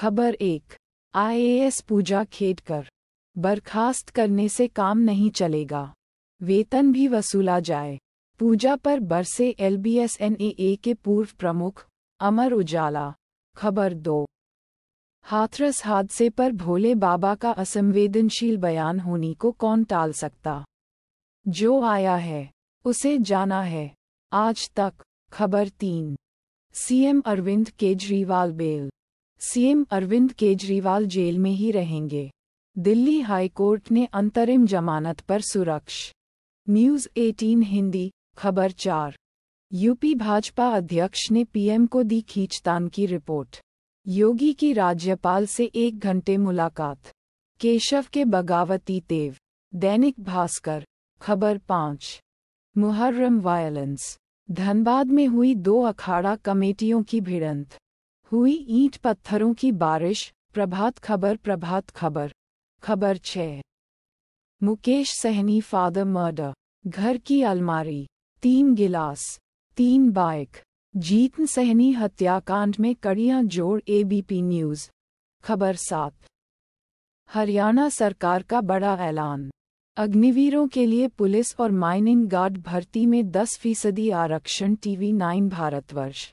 खबर एक आईएएस पूजा खेडकर बर्खास्त करने से काम नहीं चलेगा वेतन भी वसूला जाए पूजा पर बरसे एलबीएसएनएए के पूर्व प्रमुख अमर उजाला खबर दो हाथरस हादसे पर भोले बाबा का असंवेदनशील बयान होने को कौन टाल सकता जो आया है उसे जाना है आज तक खबर तीन CM Arvind Kejriwal bail CM Arvind Kejriwal जेल में ही रहेंगे दिल्ली हाई कोर्ट ने अंतरिम जमानत पर सुरक्ष न्यूज़ 18 हिंदी खबर चार यूपी भाजपा अध्यक्ष ने पीएम को दी खींचतान की रिपोर्ट योगी की राज्यपाल से एक घंटे मुलाकात केशव के बगावती तेव दैनिक भास्कर खबर पाँच मुहर्रम वायलेंस धनबाद में हुई दो अखाड़ा कमेटियों की भिड़ंत हुई ईंट पत्थरों की बारिश प्रभात खबर प्रभात खबर खबर छः मुकेश सहनी फादर मर्डर घर की अलमारी तीन गिलास तीन बाइक जीतन सहनी हत्याकांड में कड़ियां जोड़ एबीपी न्यूज खबर सात हरियाणा सरकार का बड़ा ऐलान अग्निवीरों के लिए पुलिस और माइनिंग गार्ड भर्ती में 10 फीसदी आरक्षण टीवी नाइन भारतवर्ष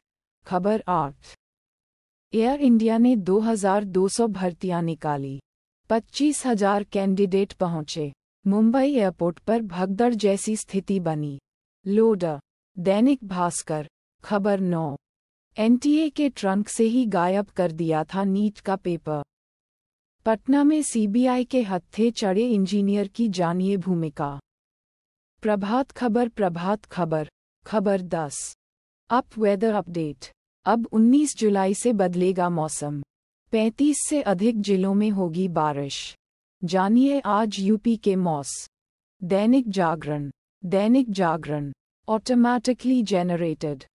खबर आठ एयर इंडिया ने 2,200 भर्तियां निकाली 25,000 कैंडिडेट पहुंचे मुंबई एयरपोर्ट पर भगदड़ जैसी स्थिति बनी लोडा दैनिक भास्कर खबर नौ एनटीए के ट्रंक से ही गायब कर दिया था नीट का पेपर पटना में सीबीआई के हत्थे चढ़े इंजीनियर की जानिए भूमिका प्रभात खबर प्रभात खबर खबर दस अप वेदर अपडेट अब 19 जुलाई से बदलेगा मौसम 35 से अधिक जिलों में होगी बारिश जानिए आज यूपी के मौस दैनिक जागरण दैनिक जागरण ऑटोमैटिकली जनरेटेड